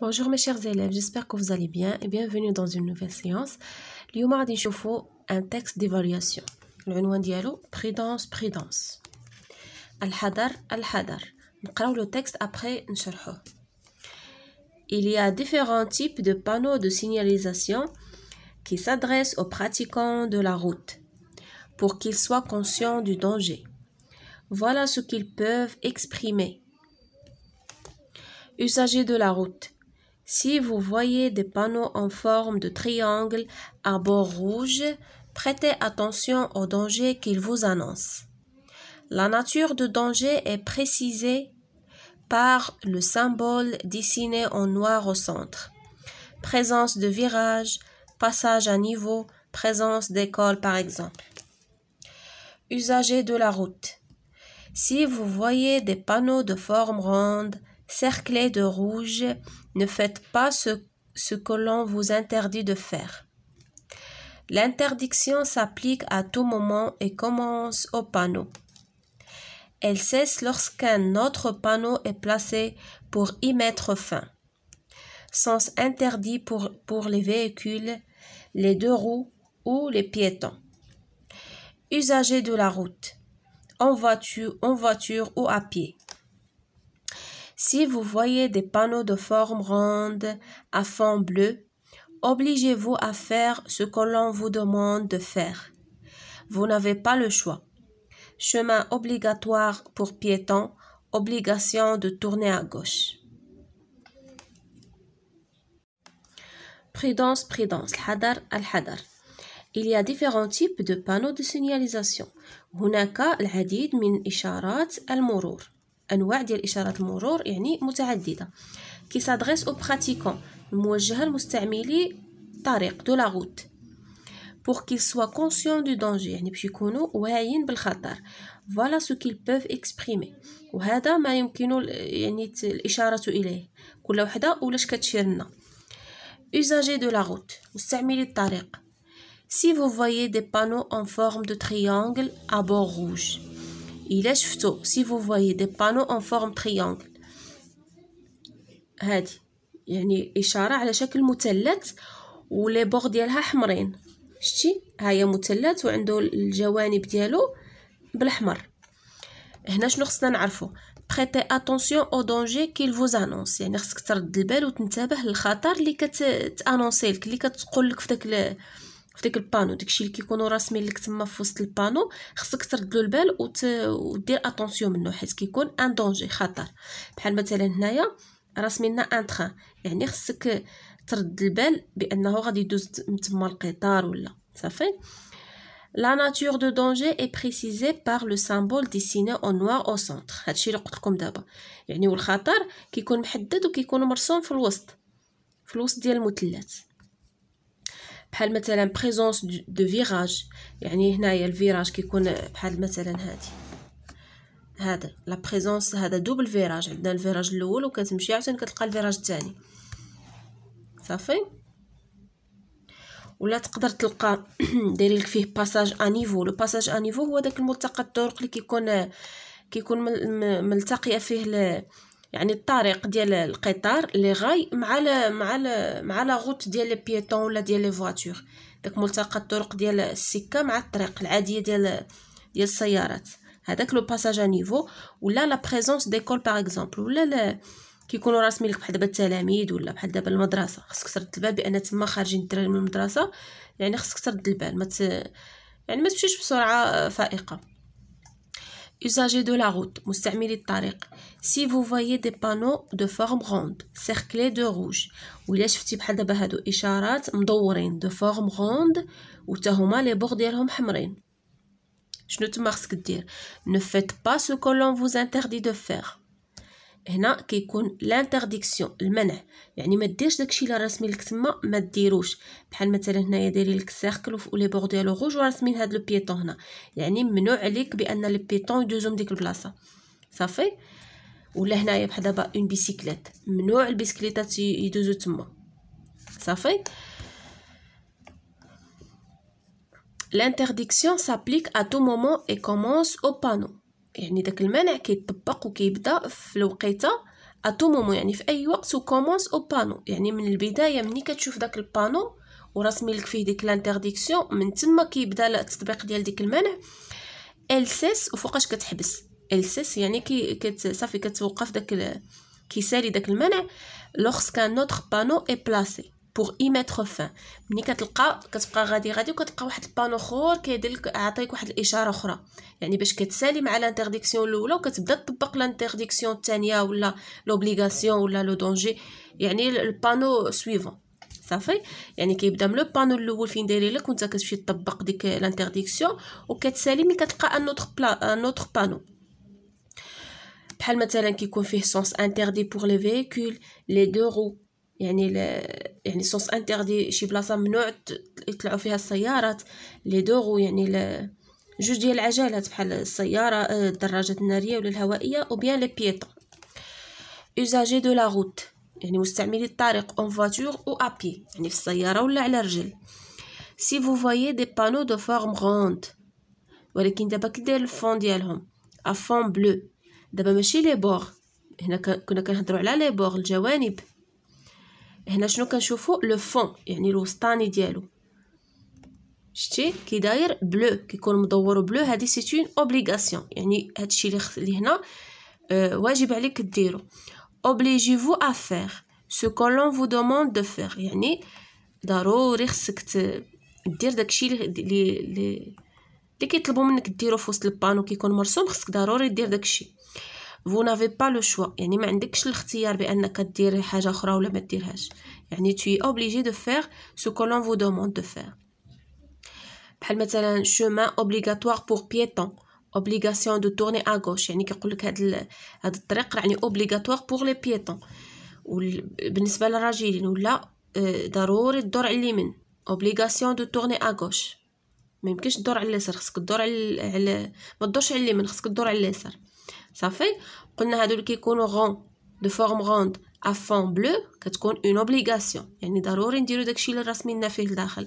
Bonjour mes chers élèves, j'espère que vous allez bien et bienvenue dans une nouvelle séance. L'humour غادي un texte d'évaluation. nom ديالو prudence prudence. hadar. Nous نقراو le texte après نشرحوه. Il y a différents types de panneaux de signalisation qui s'adressent aux pratiquants de la route pour qu'ils soient conscients du danger. Voilà ce qu'ils peuvent exprimer. Usagers de la route, si vous voyez des panneaux en forme de triangle à bord rouge, prêtez attention au danger qu'ils vous annoncent. La nature du danger est précisée par le symbole dessiné en noir au centre. Présence de virage, passage à niveau, présence d'école par exemple. Usager de la route. Si vous voyez des panneaux de forme ronde, cerclés de rouge, ne faites pas ce, ce que l'on vous interdit de faire. L'interdiction s'applique à tout moment et commence au panneau. Elle cesse lorsqu'un autre panneau est placé pour y mettre fin. Sens interdit pour, pour les véhicules, les deux roues ou les piétons. Usagers de la route, en voiture, en voiture ou à pied. Si vous voyez des panneaux de forme ronde à fond bleu, obligez-vous à faire ce que l'on vous demande de faire. Vous n'avez pas le choix. Chemin obligatoire pour piétons, obligation de tourner à gauche. Prudence, prudence. Hadar, al-hadar. Il y a différents types de panneaux de signalisation. هناك العديد من إشارات المرور. انواع ديال اشارات المرور يعني متعدده كي سادريس او براتيكون موجهه لمستعملي الطريق دو لا روت pour qu'ils soient conscients du danger يعني باش يكونوا واعيين بالخطر فوالا سو كيل بوف اكسبريمي وهذا ما يمكن يعني الاشاره اليه كل وحده ولاش كتشير لنا ايزاجي de la route مستعملي الطريق si vous voyez des panneaux en forme de triangle à bord rouge الا شفتو سي فو فوي دي بانو اون فورم تريانغل هادي يعني اشاره على شكل مثلث ولي بور ديالها حمرين شتي ها هي مثلث وعنده الجوانب ديالو بالاحمر هنا شنو خصنا نعرفو بريتي اتونسيون او دونجي كيل فوز انونس يعني خصك ترد البال وتنتبه للخطر اللي كتانونسي لك اللي كتقول لك في داك في البانو داكشي اللي كيكونوا راسمين لك تما في وسط البانو خصك ترد له البال وت... ودير اتونسيون منه حيت كيكون ان دونجي خطر بحال مثلا هنايا راسمين لنا ان تران يعني خصك ترد البال بانه غادي يدوز من تما القطار ولا صافي La nature de danger est précisée par le symbole dessiné en noir au centre. هادشي اللي قلت لكم دابا يعني والخطر كيكون محدد وكيكون مرسوم في الوسط في الوسط ديال المثلث بحال مثلا بريزونس دو فيراج يعني هنايا الفيراج كيكون بحال مثلا هادي هذا لا بريزونس هذا دوبل فيراج عندنا الفيراج الاول وكتمشي عاوتاني كتلقى الفيراج الثاني صافي ولا تقدر تلقى داير لك فيه باساج انيفو لو باساج انيفو هو داك الملتقى الطرق اللي كيكون كيكون ملتقيه فيه يعني الطريق ديال القطار لي غاي مع الـ مع الـ مع لا غوت ديال لي بيتون ولا ديال لي فواتور داك ملتقى الطرق ديال السكه مع الطريق العاديه ديال ديال السيارات هذاك لو باساج ا نيفو ولا لا بريزونس ديكول باغ اكزومبل ولا كيكونوا راسمين لك بحال دابا التلاميذ ولا بحال دابا المدرسه خصك ترد البال بان تما خارجين الدراري من المدرسه يعني خصك ترد البال ما مت... يعني ما تمشيش بسرعه فائقه usagers de la route, مستعملي الطريق. Si vous voyez des panneaux de forme ronde, cerclés de rouge. ولا شفتي بحال دابا هادو إشارات مدورين de forme ronde و حتى هما لي بور ديالهم حمرين. شنو تما خصك دير؟ Ne faites pas ce que l'on vous interdit de faire. هنا كيكون لانترديكسيون المنع يعني ما ديرش داكشي اللي رسمي لك تما ما ديروش بحال مثلا هنايا دايرين لك سيركل وفوق لي بور ديالو روج وراسمين هاد لو بيطون هنا يعني ممنوع عليك بان لي بيطون من ديك البلاصه صافي ولا هنايا بحال دابا اون بيسيكليت ممنوع البيسكليتات يدوزو تما صافي لانتغديكسيون سابليك ا تو مومون اي كومونس او بانو يعني داك المنع كيطبق وكيبدا في الوقيته اتومومو يعني في اي وقت وكومونس او بانو يعني من البدايه ملي كتشوف داك البانو ورسمي لك فيه ديك لانترديكسيون من تما كيبدا التطبيق ديال ديك المنع السيس وفوقاش كتحبس السيس يعني كي كت صافي كتوقف داك كيسالي داك المنع كان نوتر بانو اي بلاسي بوغ اي ميتر فان ملي كتلقى كتبقى غادي غادي وكتلقى واحد البانو اخر كيدير لك عطيك واحد الاشاره اخرى يعني باش كتسالي مع لانترديكسيون الاولى وكتبدا تطبق لانترديكسيون الثانيه ولا لوبليغاسيون ولا لو دونجي يعني البانو سويفون صافي يعني كيبدا من لو بانو الاول فين داير لك وانت كتمشي تطبق ديك لانترديكسيون وكتسالي ملي كتلقى ان اوتر بلا ان اوتر بانو بحال مثلا كيكون فيه سونس انتردي بور لي فيكول لي دو رو يعني ل... يعني سونس انتردي شي بلاصه ممنوع يطلعوا فيها السيارات لي دوغو يعني ل... جوج ديال العجلات بحال السياره آه، الدراجات الناريه ولا الهوائيه او بيان لي بيتون إيزاجي دو لا روت يعني مستعملي الطريق اون فواتور او ابي يعني في السياره ولا على رجل سي فو فويي دي بانو دو فورم غوند ولكن دابا كدير الفون ديالهم افون بلو دابا ماشي لي بور هنا كنا كنهضروا على لي بور الجوانب هنا شنو كنشوفو لو فون يعني الوسطاني ديالو شتي كي داير بلو كيكون مدور بلو هادي سي اون اوبليغاسيون يعني هادشي اللي اللي هنا آه، واجب عليك ديرو فو ا فير سو كولون فو دوموند دو فير يعني ضروري خصك دير داكشي اللي اللي كيطلبوا منك ديرو في وسط البانو كيكون مرسوم خصك ضروري دير داكشي فو نافي با لو شوا يعني ما عندكش الاختيار بانك دير حاجه اخرى ولا ما ديرهاش يعني تو اوبليجي دو فير سو كولون فو دوموند دو فير بحال مثلا شومان اوبليغاتوار بور بيتون اوبليغاسيون دو تورني ا غوش يعني كيقول لك هاد هاد الطريق يعني اوبليغاتوار بور لي بيتون بالنسبه للراجلين ولا آه، ضروري الدور على اليمين اوبليغاسيون دو تورني ا غوش ما يمكنش تدور على اليسار خصك تدور على على ما تدورش على اليمين خصك تدور على اليسار Ça fait, on a dit qu'on rend de forme ronde à fond bleu, qu'on une obligation. Il y a une idée de la race de la race.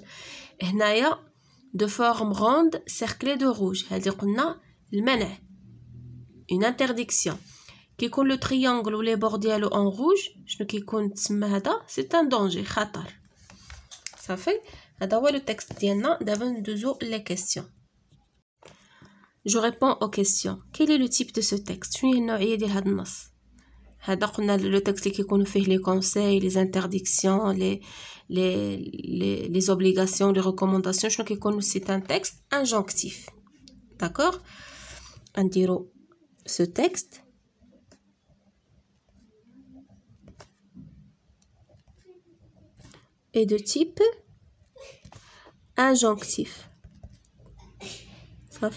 Et là, de forme ronde, cerclée de rouge. C'est qu'on a le mané, une interdiction. Qui compte le triangle ou les bordiales en rouge, je ne compte pas, c'est un danger, khatar. Ça fait, on a le texte d'Yana, d'avant deux jours les questions je réponds aux questions. Quel est le type de ce texte le texte qui fait les conseils, les interdictions, les, les, les, obligations, les recommandations. Je crois nous c'est un texte injonctif. D'accord On dirait ce texte. Et de type injonctif. Ça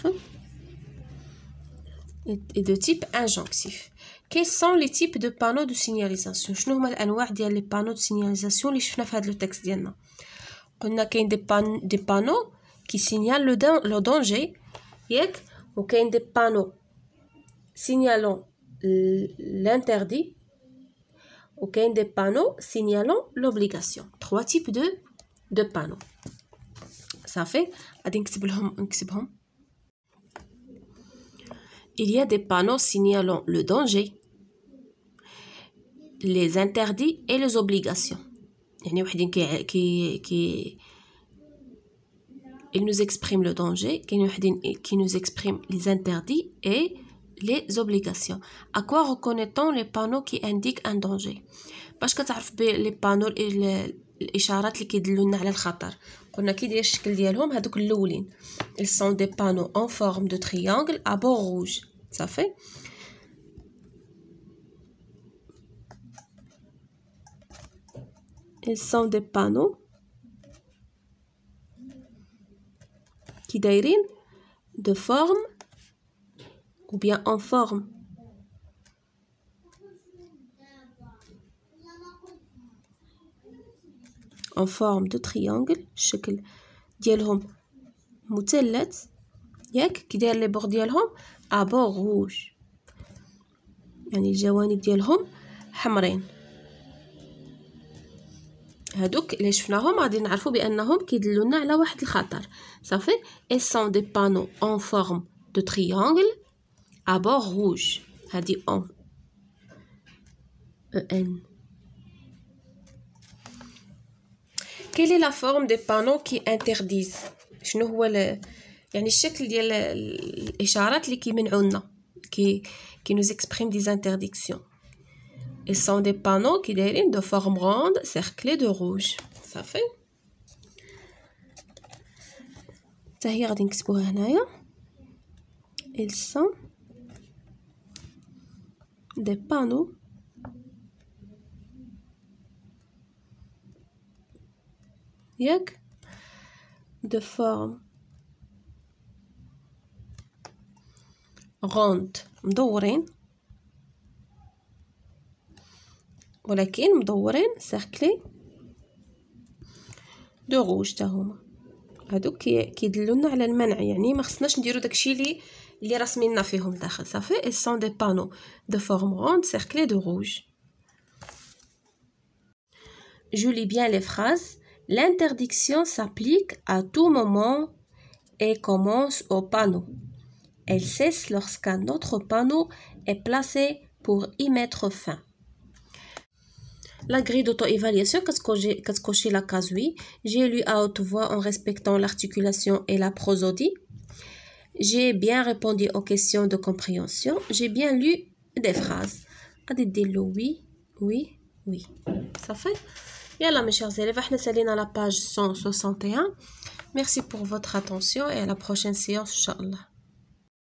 et de type injonctif. Quels sont les types de panneaux de signalisation Je nous remercie les panneaux de signalisation les je fais le texte. On a des panneaux qui signalent le danger. On a des panneaux signalant l'interdit. On a des panneaux signalant l'obligation. Trois types de, de panneaux. Ça fait, je vais il y a des panneaux signalant le danger, les interdits et les obligations. Il nous exprime le danger, qui nous exprime les interdits et les obligations. À quoi reconnaît-on les panneaux qui indiquent un danger Parce que les panneaux الاشارات ils sont des panneaux en forme de triangle à bord rouge ça fait Ils sont des panneaux qui d'airine de forme ou bien en forme. En forme de triangle, شكل ديالهم مثلث ياك كي داير لي بوغ ديالهم ابور غوج يعني الجوانب ديالهم حمرين هادوك اللي شفناهم غادي نعرفوا بانهم كيدلونا على واحد الخطر صافي اي سون دي بانو اون فورم دو تريانغل ابور روج هادي اون او ان كيلي لا فورم دي بانو كي انترديز شنو هو Il y a des chèques qui nous exprime des interdictions. Hein. Ils sont des panneaux qui sont de forme ronde, cerclée de rouge. Ça fait. Ça Ils sont des panneaux de forme غوند مدورين ولكن مدورين سيركلي دو غوج تا هما هادوك كيدلونا على المنع يعني ما خصناش نديرو داكشي اللي اللي رسمينا فيهم داخل صافي اي سون دي بانو دو فورم غوند سيركلي دو غوج جولي lis لي فراز phrases. سابليك ا تو مومون اي et او بانو Elle cesse lorsqu'un autre panneau est placé pour y mettre fin. La grille d'auto-évaluation, qu'est-ce que la case oui J'ai lu à haute voix en respectant l'articulation et la prosodie. J'ai bien répondu aux questions de compréhension. J'ai bien lu des phrases. oui, oui, oui. Ça fait Et Yalla mes chers élèves, nous à la page 161. Merci pour votre attention et à la prochaine séance, Inch'Allah.